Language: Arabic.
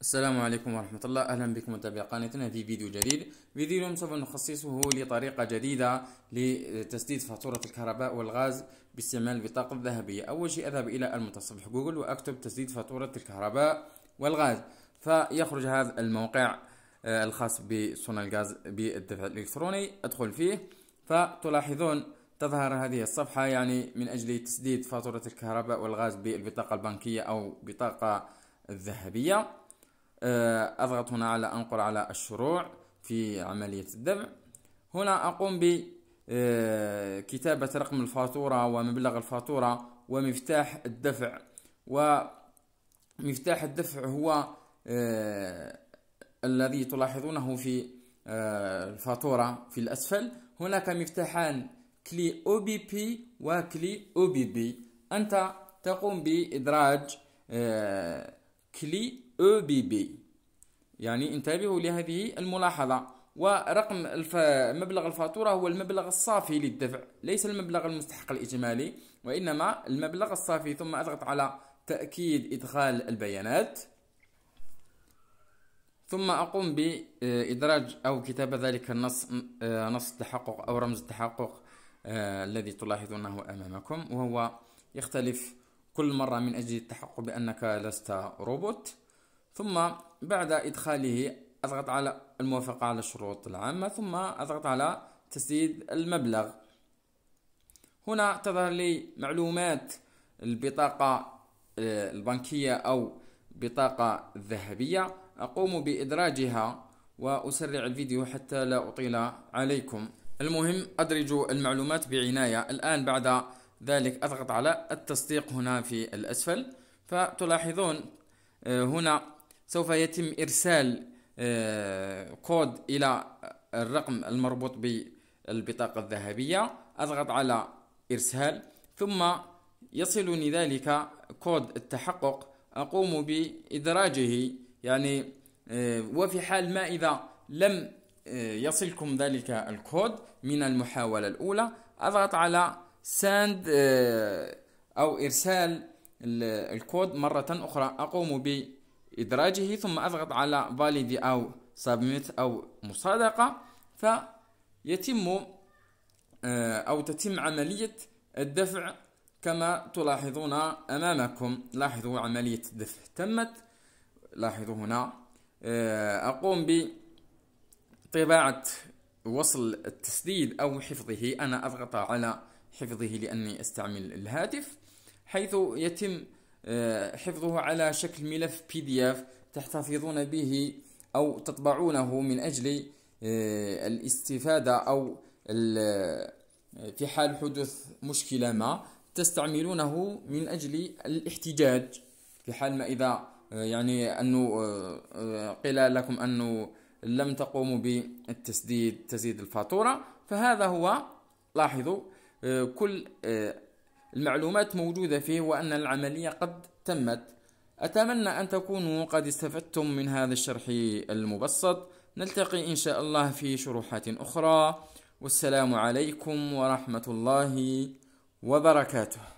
السلام عليكم ورحمة الله أهلا بكم متابعي قناتنا في فيديو جديد فيديو اليوم سوف نخصصه لطريقة جديدة لتسديد فاتورة الكهرباء والغاز باستعمال البطاقة الذهبية أول شيء أذهب إلى المتصفح جوجل وأكتب تسديد فاتورة الكهرباء والغاز فيخرج هذا الموقع آه، الخاص بصنع الغاز بالدفع الإلكتروني أدخل فيه فتلاحظون تظهر هذه الصفحة يعني من أجل تسديد فاتورة الكهرباء والغاز بالبطاقة البنكية أو بطاقة الذهبية آه، أضغط هنا على أنقر على الشروع في عملية الدفع هنا أقوم بكتابة آه، رقم الفاتورة ومبلغ الفاتورة ومفتاح الدفع ومفتاح الدفع هو آه، الذي تلاحظونه في الفاتورة في الأسفل هناك مفتاحان كلي او بي بي وكلي او بي بي أنت تقوم بإدراج كلي او بي بي يعني انتبهوا لهذه الملاحظة ورقم الف... مبلغ الفاتورة هو المبلغ الصافي للدفع ليس المبلغ المستحق الإجمالي وإنما المبلغ الصافي ثم أضغط على تأكيد إدخال البيانات ثم أقوم بإدراج أو كتابة ذلك النص آه، نص التحقق أو رمز التحقق آه، الذي تلاحظونه أمامكم وهو يختلف كل مرة من أجل التحقق بأنك لست روبوت ثم بعد إدخاله أضغط على الموافقة على الشروط العامة ثم أضغط على تسديد المبلغ هنا تظهر لي معلومات البطاقة آه، البنكية أو بطاقة ذهبية أقوم بإدراجها وأسرع الفيديو حتى لا أطيل عليكم المهم أدرج المعلومات بعناية الآن بعد ذلك أضغط على التصديق هنا في الأسفل فتلاحظون آه، هنا سوف يتم إرسال آه، كود إلى الرقم المربوط بالبطاقة الذهبية أضغط على إرسال ثم يصلني ذلك كود التحقق أقوم بإدراجه يعني آه، وفي حال ما إذا لم يصلكم ذلك الكود من المحاولة الأولى أضغط على ساند آه، أو إرسال الكود مرة أخرى أقوم بإدراجه ثم أضغط على valid أو submit أو مصادقة فيتم آه، أو تتم عملية الدفع كما تلاحظون أمامكم لاحظوا عملية الدفع تمت لاحظوا هنا آه، أقوم بطباعة وصل التسديد أو حفظه أنا أضغط على حفظه لأني أستعمل الهاتف حيث يتم آه، حفظه على شكل ملف بي دي اف تحتفظون به أو تطبعونه من أجل آه، الاستفادة أو آه، في حال حدوث مشكلة ما تستعملونه من أجل الاحتجاج في حال ما إذا يعني أنه قيل لكم أنه لم تقوموا بالتسديد تسديد الفاتورة فهذا هو لاحظوا آه، كل آه، المعلومات موجودة فيه وأن العملية قد تمت أتمنى أن تكونوا قد استفدتم من هذا الشرح المبسط نلتقي إن شاء الله في شروحات أخرى والسلام عليكم ورحمة الله وبركاته